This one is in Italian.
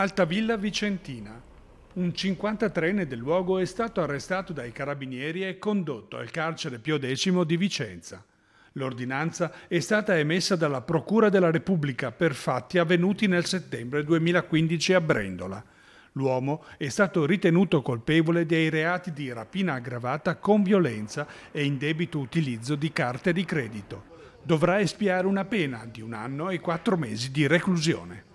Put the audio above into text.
Altavilla Vicentina. Un 53enne del luogo è stato arrestato dai carabinieri e condotto al carcere Pio X di Vicenza. L'ordinanza è stata emessa dalla Procura della Repubblica per fatti avvenuti nel settembre 2015 a Brendola. L'uomo è stato ritenuto colpevole dei reati di rapina aggravata con violenza e indebito utilizzo di carte di credito. Dovrà espiare una pena di un anno e quattro mesi di reclusione.